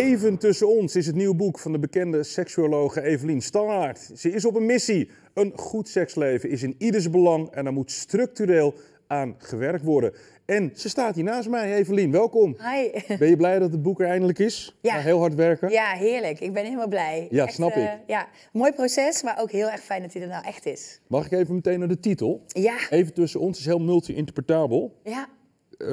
Even tussen ons is het nieuwe boek van de bekende seksuologe Evelien Stangaard. Ze is op een missie. Een goed seksleven is in ieders belang en daar moet structureel aan gewerkt worden. En ze staat hier naast mij. Evelien, welkom. Hi. Ben je blij dat het boek er eindelijk is? Ja. heel hard werken. Ja, heerlijk. Ik ben helemaal blij. Ja, snap ik. Eh, ja, mooi proces, maar ook heel erg fijn dat hij er nou echt is. Mag ik even meteen naar de titel? Ja. Even tussen ons, is heel multi-interpretabel. Ja. Eh,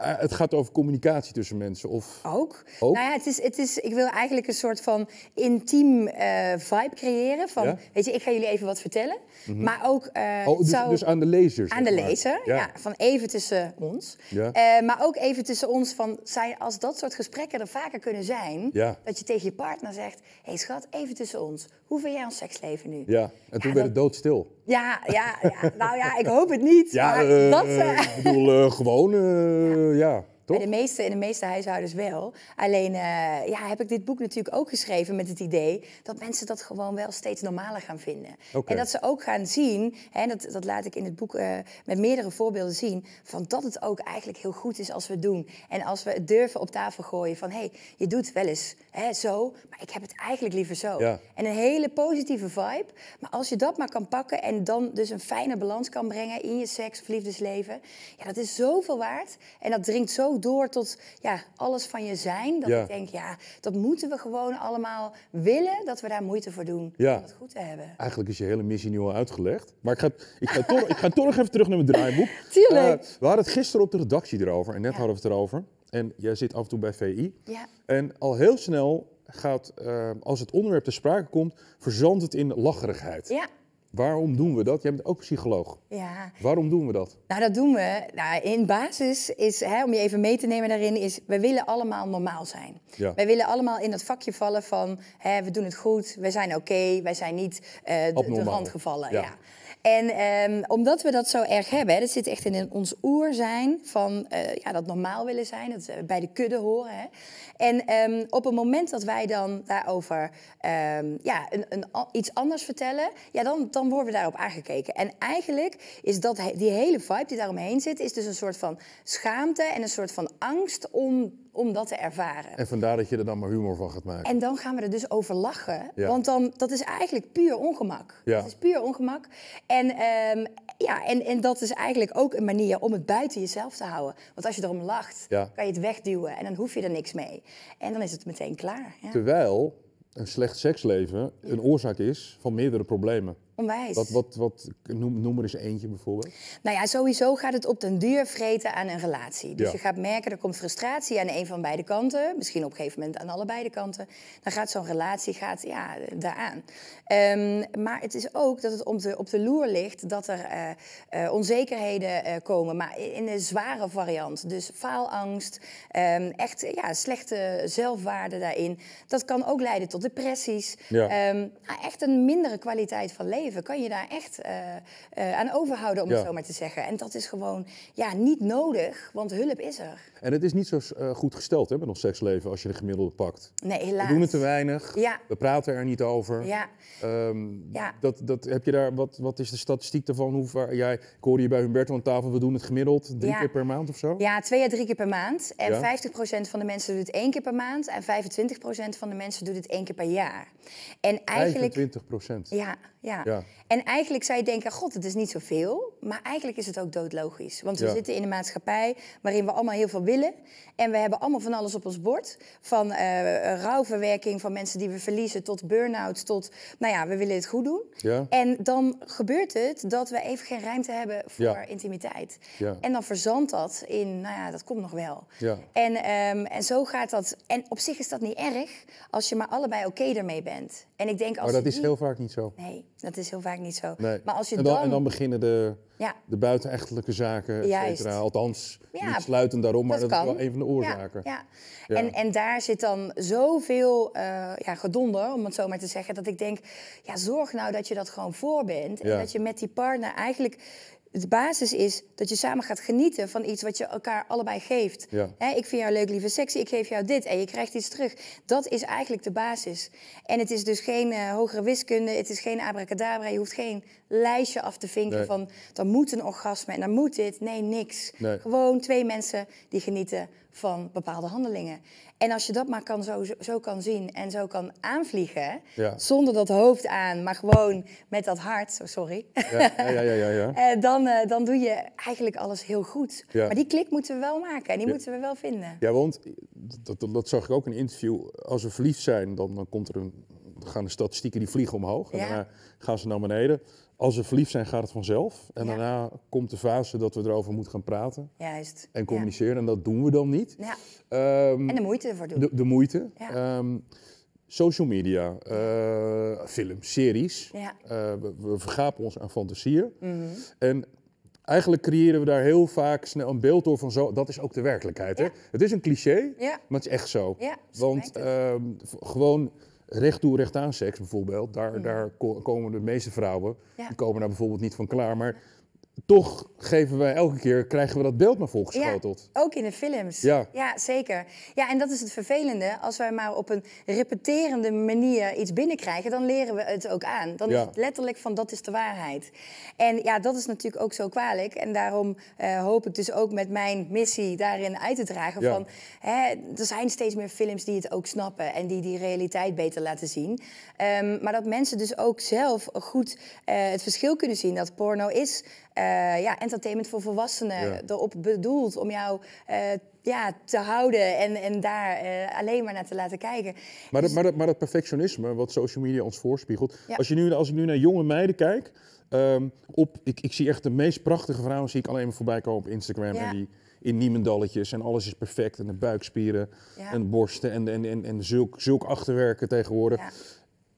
eh, het gaat over communicatie tussen mensen? Of... Ook. Ook? Nou ja, het is, het is, ik wil eigenlijk een soort van intiem eh, vibe creëren. Van, ja? Weet je, ik ga jullie even wat vertellen. Mhm. Maar ook... Uh, oh, dus, dus, aan de lezer? Aan de lezer, ja. Van even tussen ons. Uh, maar ook even tussen ons van... Als dat soort gesprekken er vaker kunnen zijn... Dat je tegen je partner zegt... Hé hey, schat, even tussen ons. Hoe vind jij ons seksleven nu? Ja, en toen werd het doodstil. Ja, ja, ja, nou ja, ik hoop het niet. Ja, maar dat, eh, eh, Ik bedoel, eh, gewoon, ja. Toch? Bij de meeste, in de meeste huishoudens wel. Alleen eh, ja, heb ik dit boek natuurlijk ook geschreven met het idee dat mensen dat gewoon wel steeds normaler gaan vinden. En dat ze ook gaan zien, en dat, dat laat ik in het boek eh, met meerdere voorbeelden zien, van dat het ook eigenlijk heel goed is als we doen. En als we het durven op tafel gooien van hé, hey, je doet wel eens hè, zo, maar ik heb het eigenlijk liever zo. En een hele positieve vibe. Maar als je dat maar kan pakken en dan dus een fijne balans kan brengen in je seks of liefdesleven, ja, dat is zoveel waard. En dat dringt zo door tot ja, alles van je zijn. Dat ik denk, ja, dat moeten we gewoon allemaal willen, dat we daar moeite voor doen om het goed te hebben. Eigenlijk is je hele missie nu al uitgelegd. Maar ik ga, ik ga, toch, ik ga toch nog even terug naar mijn draaiboek. Eh, Tuurlijk. we hadden het gisteren op de redactie erover en net hadden we het erover. En jij zit af en toe bij VI. Ja. En al heel snel gaat, eh, als het onderwerp ter sprake komt, verzandt het in lacherigheid. Ja. Waarom doen we dat? Jij bent ook psycholoog. Ja. Waarom doen we dat? Nou, dat doen we. Nou, in basis is, hè, om je even mee te nemen daarin, is we willen allemaal normaal zijn. Ja. Wij willen allemaal in dat vakje vallen van hè, we doen het goed, we zijn oké, wij zijn niet uh, de, rand gevallen. ja. En ehm, omdat we dat zo erg hebben, dat zit echt in ons oer zijn van eh, ja, dat normaal willen zijn, dat we bij de kudde horen. Hè. En ehm, op het moment dat wij dan daarover ehm, ja, een, een, iets anders vertellen, ja, dan, dan worden we daarop aangekeken. En eigenlijk is dat die hele vibe die daaromheen zit, is dus een soort van schaamte en een soort van angst om om dat te ervaren. En vandaar dat je er dan maar humor van gaat maken. En dan gaan we er dus over lachen. Want dan, dat is eigenlijk puur ongemak. Ja. Dat is puur ongemak. En, ehm, ja, en, en dat is eigenlijk ook een manier om het buiten jezelf te houden. Want als je erom lacht, kan je het wegduwen en dan hoef je er niks mee. En dan is het meteen klaar. Terwijl een slecht seksleven een oorzaak is van meerdere problemen. Wat, wat, wat, noem, noem er eens eentje bijvoorbeeld. Nou ja, sowieso gaat het op den duur vreten aan een relatie. Dus je gaat merken, er komt frustratie aan een van beide kanten. Misschien op een gegeven moment aan alle beide kanten. Dan gaat zo'n relatie gaat, ja, daaraan. Ehm, maar het is ook dat het op de, op de loer ligt dat er eh, eh, onzekerheden eh, komen. Maar in een zware variant. Dus faalangst, ehm, echt ja, slechte zelfwaarde daarin. Dat kan ook leiden tot depressies. Ja. nou, echt een mindere kwaliteit van leven kan je daar echt eh, eh, aan overhouden, om het zo maar te zeggen. En dat is gewoon ja, niet nodig, want hulp is er. En het is niet zo eh, goed gesteld hè, met ons seksleven als je de gemiddelde pakt. Nee, helaas. We doen het te weinig, we praten er niet over. Ehm, ja. Dat, dat, heb je daar, wat, wat is de statistiek daarvan? Hoe, waar, jij, ik hoorde je bij Humberto aan tafel, we doen het gemiddeld drie keer per maand of zo? Ja, twee à drie keer per maand. En 50% van de mensen doet het één keer per maand. En 25% van de mensen doet het één keer per jaar. En eigenlijk... 25%? Ja, ja. En eigenlijk zou je denken, god, het is niet zoveel. Maar eigenlijk is het ook doodlogisch. Want we zitten in een maatschappij waarin we allemaal heel veel willen. En we hebben allemaal van alles op ons bord. Van uh, rouwverwerking van mensen die we verliezen tot burn-out. Tot, nou ja, we willen het goed doen. Ja. En dan gebeurt het dat we even geen ruimte hebben voor ja. intimiteit. En dan verzandt dat in, nou ja, dat komt nog wel. En, ehm, en zo gaat dat. En op zich is dat niet erg als je maar allebei oké ermee bent. En ik denk als maar dat is heel vaak niet zo. Nee, dat is heel vaak niet zo. Maar als je en, dan, en dan beginnen de, ja. de buitenechtelijke zaken, et cetera. Althans, ja, niet sluitend daarom, maar dat, is wel een van de oorzaken. Ja, ja. En, en daar zit dan zoveel eh, ja, gedonder, om het zo maar te zeggen... dat ik denk, ja, zorg nou dat je dat gewoon voor bent. En dat je met die partner eigenlijk de basis is dat je samen gaat genieten van iets wat je elkaar allebei geeft. ik vind jou leuk, lieve sexy, ik geef jou dit en je krijgt iets terug. Dat is eigenlijk de basis. En het is dus geen eh, hogere wiskunde, het is geen abracadabra, je hoeft geen lijstje af te vinken van dan moet een orgasme en dan moet dit. Nee, niks. Gewoon twee mensen die genieten van bepaalde handelingen. En als je dat maar kan zo, zo kan zien en zo kan aanvliegen, zonder dat hoofd aan, maar gewoon met dat hart, oh, sorry, ja, ja, ja, ja eh, dan, eh, dan doe je eigenlijk alles heel goed. Maar die klik moeten we wel maken en die moeten we wel vinden. Ja, want dat, dat, zag ik ook in een interview. Als we verliefd zijn, dan, dan komt er een, gaan de statistieken die vliegen omhoog en daarna gaan ze naar beneden als we verliefd zijn, gaat het vanzelf. En ja. daarna komt de fase dat we erover moeten gaan praten. Juist. En communiceren. En dat doen we dan niet. Ja. Ehm, en de moeite ervoor doen. De, de moeite. Ehm, social media, uh, films, series. Eh, we, we, vergapen ons aan fantasieën. Mhm. En eigenlijk creëren we daar heel vaak snel een beeld door van zo. Dat is ook de werkelijkheid. Hè? Het is een cliché, maar het is echt zo. Want ehm, gewoon recht toe, recht aan seks bijvoorbeeld, daar, mm. daar komen de meeste vrouwen, die komen daar bijvoorbeeld niet van klaar. Maar toch geven wij elke keer, krijgen we dat beeld maar volgeschoteld. Ja, ook in de films. Ja. ja, zeker. Ja, en dat is het vervelende. Als wij maar op een repeterende manier iets binnenkrijgen, dan leren we het ook aan. Dan is het letterlijk van dat is de waarheid. En ja, dat is natuurlijk ook zo kwalijk. En daarom eh, hoop ik dus ook met mijn missie daarin uit te dragen van... Hè, er zijn steeds meer films die het ook snappen en die die realiteit beter laten zien. Ehm, maar dat mensen dus ook zelf goed eh, het verschil kunnen zien dat porno is... Eh, ja, entertainment voor volwassenen erop bedoeld om jou eh, ja, te houden en, en daar eh, alleen maar naar te laten kijken. Maar, dat, dus maar, dat, maar dat perfectionisme wat social media ons voorspiegelt. Als, je nu, als ik nu naar jonge meiden kijk, ehm, op, ik, ik zie echt de meest prachtige vrouwen zie ik alleen maar voorbij komen op Instagram. En die, in niemendalletjes en alles is perfect. En de buikspieren en borsten en, en, en, en zulk, zulk achterwerken tegenwoordig.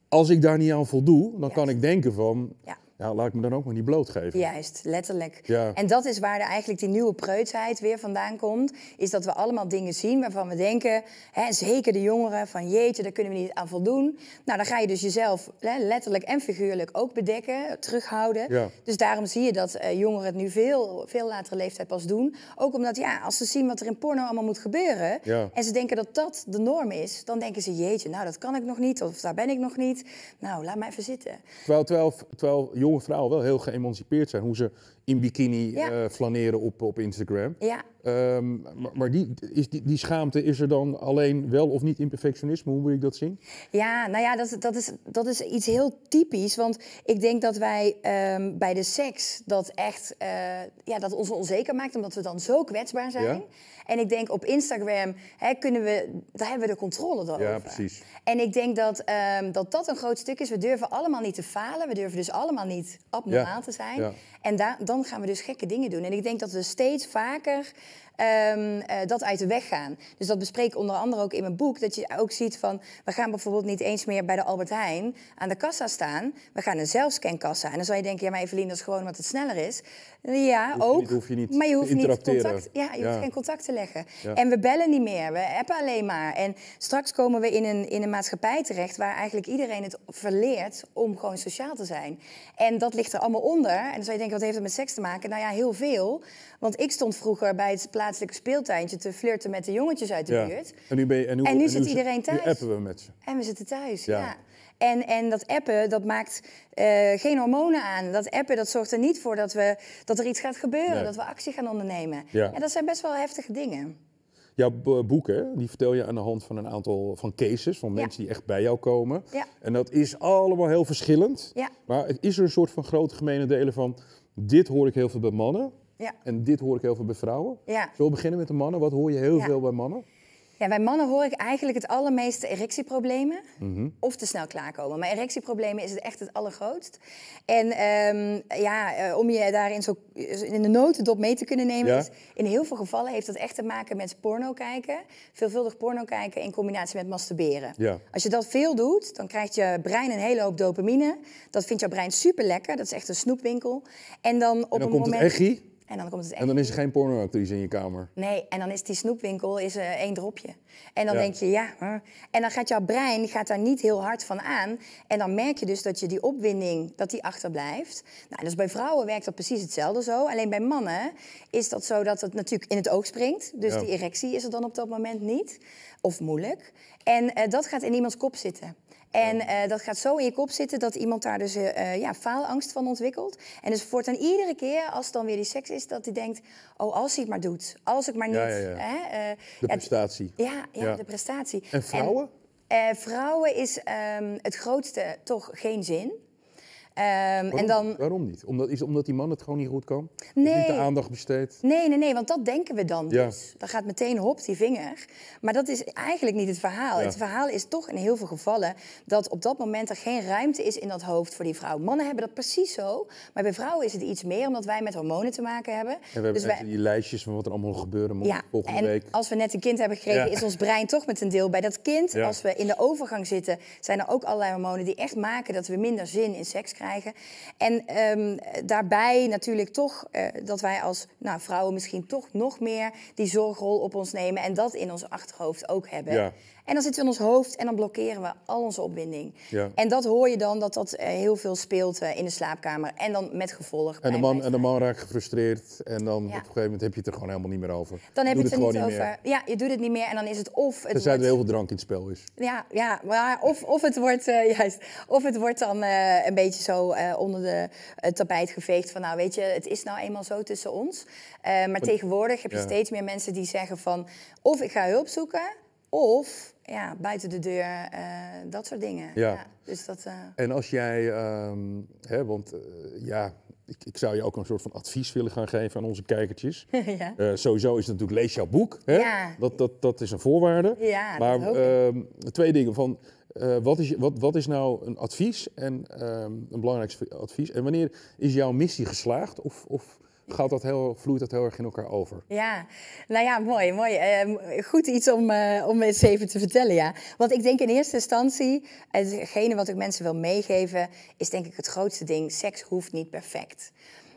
Als ik daar niet aan voldoe, dan kan ik denken van... Ja ja, laat ik me dan ook maar niet blootgeven. Juist, letterlijk. Ja. En dat is waar de, eigenlijk die nieuwe preutsheid weer vandaan komt. Is dat we allemaal dingen zien waarvan we denken, hè, zeker de jongeren, van jeetje, daar kunnen we niet aan voldoen. Nou, dan ga je dus jezelf hè, letterlijk en figuurlijk ook bedekken, terughouden. Ja. Dus daarom zie je dat eh, jongeren het nu veel, veel latere leeftijd pas doen. Ook omdat, ja, als ze zien wat er in porno allemaal moet gebeuren... Ja. en ze denken dat dat de norm is, dan denken ze, jeetje, nou, dat kan ik nog niet. Of daar ben ik nog niet. Nou, laat mij even zitten. Terwijl, terwijl, terwijl jongeren jonge vrouwen wel heel geëmancipeerd zijn. Hoe ze in bikini eh, flaneren op, op Instagram. Ja. Ehm, maar, die, is die, die schaamte is er dan alleen wel of niet in perfectionisme? Hoe moet ik dat zien? Ja, nou ja, dat, dat, is, dat is iets heel typisch. Want ik denk dat wij ehm, bij de seks dat echt eh, ja, dat ons onzeker maakt, omdat we dan zo kwetsbaar zijn. Ja? En ik denk op Instagram hè, kunnen we, daar hebben we de controle over. Ja, precies. En ik denk dat, ehm, dat dat een groot stuk is. We durven allemaal niet te falen. We durven dus allemaal niet abnormaal te zijn. En da dan gaan we dus gekke dingen doen. En ik denk dat we steeds vaker Ehm, eh, dat uit de weg gaan. Dus dat bespreek ik onder andere ook in mijn boek. Dat je ook ziet van, we gaan bijvoorbeeld niet eens meer bij de Albert Heijn aan de kassa staan. We gaan een zelfscankassa. En dan zou je denken, ja maar Evelien, dat is gewoon omdat het sneller is. Ja, hoef ook. Niet, maar je hoeft niet contact, ja, je hoeft geen contact te leggen. En we bellen niet meer, we appen alleen maar. En straks komen we in een, in een maatschappij terecht waar eigenlijk iedereen het verleert om gewoon sociaal te zijn. En dat ligt er allemaal onder. En dan zou je denken, wat heeft dat met seks te maken? Nou ja, heel veel. Want ik stond vroeger bij het plaatselijke speeltuintje te flirten met de jongetjes uit de buurt. En nu, ben je, en nu, en nu zit iedereen thuis. appen we met ze. En we zitten thuis, ja. En, en dat appen, dat maakt eh, geen hormonen aan. Dat appen, dat zorgt er niet voor dat, we, dat er iets gaat gebeuren. Dat we actie gaan ondernemen. Ja. En dat zijn best wel heftige dingen. Jouw boeken, die vertel je aan de hand van een aantal van cases, van mensen die echt bij jou komen. Ja. En dat is allemaal heel verschillend. Ja. Maar het is er een soort van grote gemene delen van, dit hoor ik heel veel bij mannen. Ja. En dit hoor ik heel veel bij vrouwen. Ja. Zullen we beginnen met de mannen? Wat hoor je heel veel bij mannen? Ja, bij mannen hoor ik eigenlijk het allermeeste erectieproblemen. Mhm. Of te snel klaarkomen. Maar erectieproblemen is het echt het allergrootst. En ehm, ja, eh, om je daarin zo eh, in de notendop mee te kunnen nemen... in heel veel gevallen heeft dat echt te maken met porno kijken. Veelvuldig porno kijken in combinatie met masturberen. Als je dat veel doet, dan krijgt je brein een hele hoop dopamine. Dat vindt jouw brein super lekker. Dat is echt een snoepwinkel. En dan op en dan een komt moment... En dan komt het En dan is er geen pornoactrice in je kamer. Nee, en dan is die snoepwinkel is, uh, één dropje. En dan denk je, ja. En dan gaat jouw brein gaat daar niet heel hard van aan. En dan merk je dus dat je die opwinding, dat die achterblijft. Nou, dus bij vrouwen werkt dat precies hetzelfde zo. Alleen bij mannen is dat zo dat het natuurlijk in het oog springt. Dus die erectie is er dan op dat moment niet. Of moeilijk. En eh, dat gaat in iemands kop zitten. En eh, dat gaat zo in je kop zitten dat iemand daar dus eh, eh, ja, faalangst van ontwikkelt. En dus voortaan iedere keer als het dan weer die seks is, dat hij denkt... oh, als hij het maar doet, als ik maar niet... de prestatie. Ja, ja, de prestatie. En vrouwen? En, vrouwen is ehm, het grootste toch geen zin. Ehm, waarom, en dan... waarom niet? Omdat, is omdat die man het gewoon niet goed kan? Nee. niet de aandacht besteedt? Nee, nee, nee, want dat denken we dan ja. dus. Dan gaat meteen hop die vinger. Maar dat is eigenlijk niet het verhaal. Het verhaal is toch in heel veel gevallen dat op dat moment er geen ruimte is in dat hoofd voor die vrouw. Mannen hebben dat precies zo, maar bij vrouwen is het iets meer omdat wij met hormonen te maken hebben. En we hebben dus die lijstjes van wat er allemaal gebeuren moet ja, volgende en week. Als we net een kind hebben gekregen, is ons brein toch met een deel bij dat kind. Als we in de overgang zitten, zijn er ook allerlei hormonen die echt maken dat we minder zin in seks krijgen. En ehm, daarbij natuurlijk toch eh, dat wij als nou, vrouwen misschien toch nog meer die zorgrol op ons nemen en dat in ons achterhoofd ook hebben. Ja. En dan zitten we in ons hoofd en dan blokkeren we al onze opwinding. Ja. En dat hoor je dan, dat dat eh, heel veel speelt eh, in de slaapkamer. En dan met gevolg. En de man, en de man raakt gefrustreerd. En dan op een gegeven moment heb je het er gewoon helemaal niet meer over. Dan heb je het, er niet over. Meer. Ja, je doet het niet meer. En dan is het of... Het Tenzij er heel veel drank in het spel is. Ja, ja of, of, het wordt, eh, juist, of het wordt dan een beetje zo onder de tapijt geveegd. Van nou, weet je, het is nou eenmaal zo tussen ons. maar, maar tegenwoordig heb je steeds meer mensen die zeggen van... Of ik ga hulp zoeken... Of ja, buiten de deur, eh, dat soort dingen. Ja. dus dat, eh, En als jij, ehm, hè, want eh, ja, ik, ik, zou je ook een soort van advies willen gaan geven aan onze kijkertjes. ja. sowieso is het natuurlijk lees jouw boek. Hè? Ja. Dat, dat, dat is een voorwaarde. Ja, maar ehm, twee dingen van. wat, is, wat, wat is nou een advies en ehm, een belangrijk advies? En wanneer is jouw missie geslaagd? Of, of gaat dat heel, vloeit dat heel erg in elkaar over. Ja, nou ja, mooi, mooi. Ehm, goed iets om, eh, om eens even te vertellen, ja. Want ik denk in eerste instantie, hetgene wat ik mensen wil meegeven, is denk ik het grootste ding. Seks hoeft niet perfect.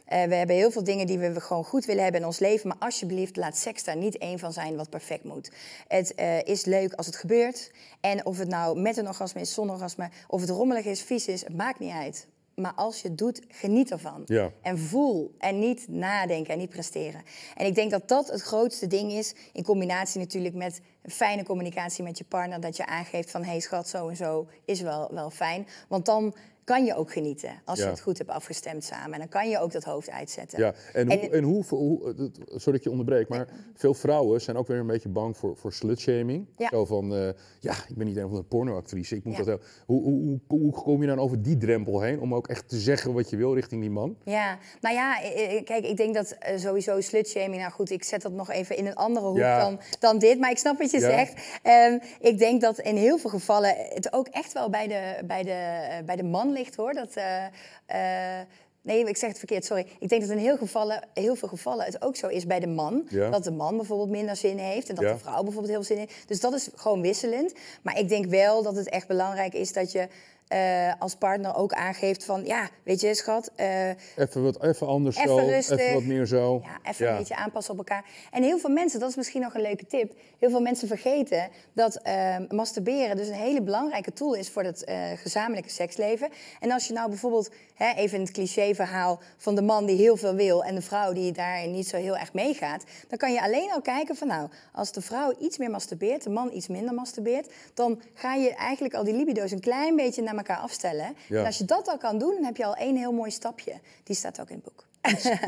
Eh, we hebben heel veel dingen die we gewoon goed willen hebben in ons leven. Maar alsjeblieft, laat seks daar niet één van zijn wat perfect moet. Het eh, is leuk als het gebeurt. En of het nou met een orgasme is, zonder orgasme, of het rommelig is, vies is, het maakt niet uit. Maar als je het doet, geniet ervan. En voel. En niet nadenken en niet presteren. En ik denk dat dat het grootste ding is. In combinatie natuurlijk met fijne communicatie met je partner. Dat je aangeeft van, hé hey, schat, zo en zo is wel, wel fijn. Want dan kan je ook genieten. Als je het goed hebt afgestemd samen. En dan kan je ook dat hoofd uitzetten. Ja, en, en, hoe, hoe, hoe, sorry dat je onderbreek, maar veel vrouwen zijn ook weer een beetje bang voor, voor slutshaming. Zo van, eh, ja, ik ben niet een van de pornoactrice. Ik moet dat, hoe, hoe, hoe kom je dan over die drempel heen om ook echt te zeggen wat je wil richting die man? Ja, nou ja, kijk, ik denk dat eh, sowieso slutshaming, nou goed, ik zet dat nog even in een andere hoek dan, dan dit. Maar ik snap wat je zegt. Um, ik denk dat in heel veel gevallen het ook echt wel bij de, bij de, eh, bij de man ligt hoor. Dat, eh, eh, Nee, ik zeg het verkeerd, sorry. Ik denk dat in heel, gevallen, heel veel gevallen het ook zo is bij de man. Dat de man bijvoorbeeld minder zin heeft en dat de vrouw bijvoorbeeld heel veel zin heeft. Dus dat is gewoon wisselend. Maar ik denk wel dat het echt belangrijk is dat je eh, als partner ook aangeeft van ja, weet je schat. Uh, even wat even anders even zo, even wat meer zo. Ja, even een beetje aanpassen op elkaar. En heel veel mensen, dat is misschien nog een leuke tip. Heel veel mensen vergeten dat ehm, masturberen dus een hele belangrijke tool is voor het eh, gezamenlijke seksleven. En als je nou bijvoorbeeld, hè, even het clichéverhaal van de man die heel veel wil en de vrouw die daar niet zo heel erg meegaat. Dan kan je alleen al kijken van nou, als de vrouw iets meer masturbeert, de man iets minder masturbeert. Dan ga je eigenlijk al die libido's een klein beetje naar aan elkaar afstellen. En als je dat al kan doen, dan heb je al één heel mooi stapje. Die staat ook in het boek.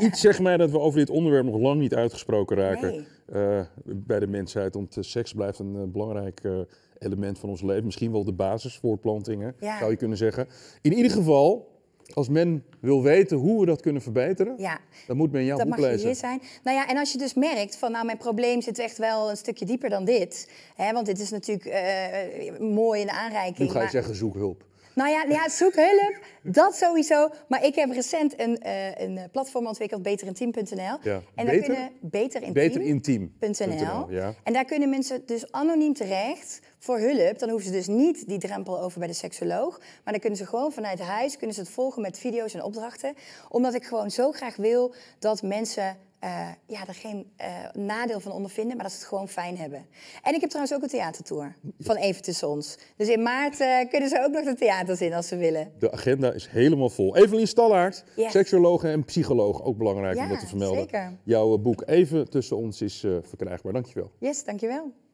Iets, zeg mij dat we over dit onderwerp nog lang niet uitgesproken raken eh, bij de mensheid. Want seks blijft een eh, belangrijk eh, element van ons leven. Misschien wel de basis voor plantingen. zou je kunnen zeggen. In ieder geval, als men wil weten hoe we dat kunnen verbeteren, dan moet men jouw boek lezen. Dat mag hier zijn. Nou ja, en als je dus merkt van, nou, mijn probleem zit echt wel een stukje dieper dan dit. Hè, want dit is natuurlijk mooi in de aanreiking. Nu ga je zeggen, zoek hulp. Nou ja, zoek hulp, dat sowieso. Maar ik heb recent een, eh, een eh, platform ontwikkeld, beterintiem.nl. En daar kunnen beterinteam.nl. En daar kunnen mensen dus anoniem terecht voor hulp. Dan hoeven ze dus niet die drempel over bij de seksoloog. Maar dan kunnen ze gewoon vanuit huis kunnen ze het volgen met video's en opdrachten. Omdat ik gewoon zo graag wil dat mensen uh, ja, er geen eh, nadeel van ondervinden, maar dat ze het gewoon fijn hebben. En ik heb trouwens ook een theatertour van Even Tussen Ons. Dus in maart eh, kunnen ze ook nog de theaters in als ze willen. De agenda is helemaal vol. Evelien Stallaert, yeah. seksuoloog en psycholoog, ook belangrijk om dat te vermelden. Zeker. Jouw boek Even Tussen Ons is verkrijgbaar. Dankjewel. Yes, dankjewel.